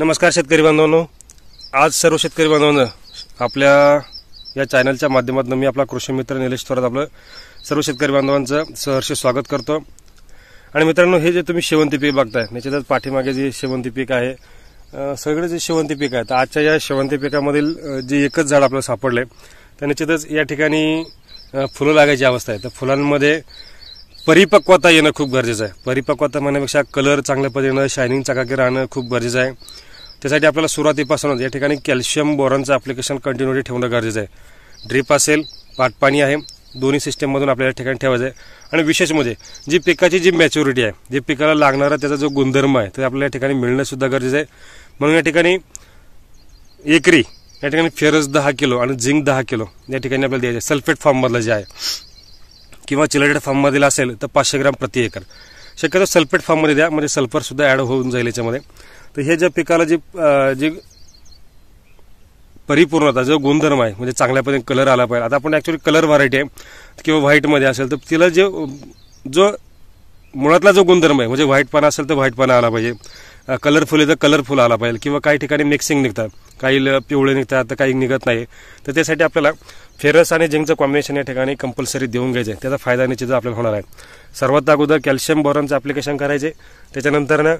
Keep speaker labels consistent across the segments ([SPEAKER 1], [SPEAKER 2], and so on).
[SPEAKER 1] नमस्कार शेतकरी बांधवांनो आज सर्व शेतकरी बांधवांनो आपल्या या चॅनलच्या माध्यमातून मी आपला कृषी मित्र निलेश थोरात आपलं सर्व शेतकरी बांधवांचं सहर्ष स्वागत करतो आणि मित्रांनो हे जे तुम्ही शेवंती पीक बघताय निश्चितच पाठीमागे जे शेवंती पीक आहे सगळे जे शेवंती पीक आहे तर आजच्या या शेवंती पिकामधील जे एकच झाड आपल्याला सापडलं तर निश्चितच या ठिकाणी फुलं लागायची अवस्था आहे तर फुलांमध्ये परिपक्वता येणं खूप गरजेचं आहे परिपक्वता म्हणण्यापेक्षा कलर चांगल्या पद्धतीनं शायनिंग चकाकी राहणं खूप गरजेचं आहे त्यासाठी आपल्याला सुरुवातीपासूनच या ठिकाणी कॅल्शियम बोरॉनचं ॲप्लिकेशन कंटिन्युटी ठेवणं गरजेचं आहे ड्रीप असेल पाटपाणी आहे दोन्ही सिस्टममधून आपल्याला ठिकाणी ठेवायचं आहे आणि विशेष म्हणजे जी पिकाची जी मॅच्युरिटी आहे जे पिकाला लागणारा त्याचा जो गुणधर्म आहे ते आपल्या ठिकाणी मिळणंसुद्धा गरजेचं आहे म्हणून या ठिकाणी एकरी या ठिकाणी फेरस दहा किलो आणि झिंक दहा किलो या ठिकाणी आपल्याला द्यायचं आहे सल्फेट फॉर्ममधलं जे आहे किंवा चिलरेटेड फॉर्ममध्ये असेल तर पाचशे ग्राम प्रति एकर शक्यतो सल्फेट फार्ममध्ये द्या म्हणजे सल्फरसुद्धा ॲड होऊन जाईल याच्यामध्ये तर हे ज्या पिकाला जी जी परिपूर्णता जो गुणधर्म आहे म्हणजे चांगल्या कलर आला पाहिजे आता आपण ॲक्च्युली कलर व्हरायटी आहे किंवा व्हाईटमध्ये असेल तर तिला जे जो मुळातला जो गुणधर्म आहे म्हणजे व्हाईट असेल तर व्हाईट आला पाहिजे कलरफुल आहे तर कलरफुल आला पाहिजे किंवा काही ठिकाणी मिक्सिंग निघतात काही पिवळे निघतात तर काही निघत नाही तर त्यासाठी आपल्याला फेरस आणि जिंकचं कॉम्बिनेशन या ठिकाणी कंपल्सरी देऊन घ्यायचं आहे त्याचा फायदा निश्चित आपल्याला होणार आहे सर्वात अगोदर कॅल्शियम बोरॉनचं अप्लिकेशन करायचे त्याच्यानंतरनं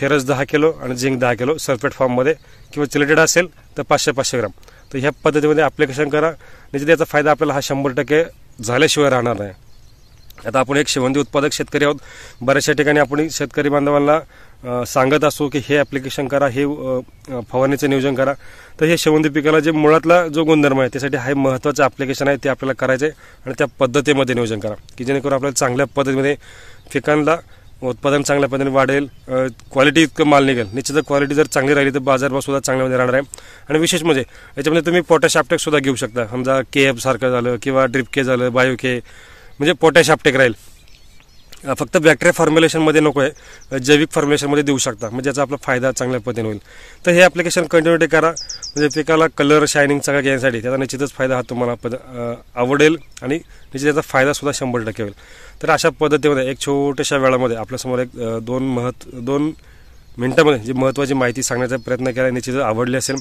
[SPEAKER 1] फेरस दहा किलो आणि झिंक दहा किलो सल्फेट फॉर्ममध्ये किंवा चिलेटेड असेल तर पाचशे पाचशे ग्राम तर ह्या पद्धतीमध्ये ॲप्लिकेशन करा निश्चित त्याचा फायदा आपल्याला हा शंभर टक्के झाल्याशिवाय राहणार नाही आता आपण एक शेवंती उत्पादक शेतकरी आहोत बऱ्याचशा ठिकाणी आपण शेतकरी बांधवांना सांगत असो की हे ॲप्लिकेशन करा हे फवारणीचं नियोजन करा तर हे शेवंती पिकाला जे मुळातला जो गुणधर्म आहे त्यासाठी हा महत्त्वाचं ॲप्लिकेशन आहे ते आपल्याला करायचं आहे आणि त्या पद्धतीमध्ये नियोजन करा की जेणेकरून आपल्याला चांगल्या पद्धतीमध्ये पिकांना उत्पादन चांगल्या पद्धतीने वाढेल क्वालिटी इतकं माल निघेल निश्चित क्वालिटी जर चांगली राहिली तर बाजारभाव सुद्धा चांगल्यामध्ये राहणार आहे आणि विशेष म्हणजे याच्यामध्ये तुम्ही पोटॅश सुद्धा घेऊ शकता समजा के सारखं झालं किंवा ड्रिप के झालं बायो के म्हणजे पोटॅश आपटेक राहील फक्त बॅक्टेरिया फॉर्म्युलेशनमध्ये नको आहे जैविक फॉर्म्युलेशनमध्ये देऊ शकता म्हणजे याचा आपला फायदा चांगल्या पद्धतीने होईल तर हे ॲप्लिकेशन कंटिन्युटी करा म्हणजे पिकाला कलर शायनिंग सगळं घेण्यासाठी त्याचा निश्चितच फायदा हा तुम्हाला पद आवडेल आणि निश्चित त्याचा फायदासुद्धा शंभर टक्के होईल तर अशा पद्धतीमध्ये एक छोट्याशा वेळामध्ये आपल्यासमोर एक दोन महत् दोन मिनटामध्ये जी महत्त्वाची माहिती सांगण्याचा प्रयत्न केला निश्चित आवडली असेल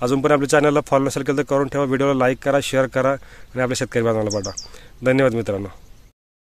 [SPEAKER 1] अजून पण आपल्या चॅनलला फॉलो नसेल केलं तर करून ठेवा व्हिडिओला लाईक करा शेअर करा आणि आपल्या शेतकरी बांधवाला पाठवा धन्यवाद मित्रांनो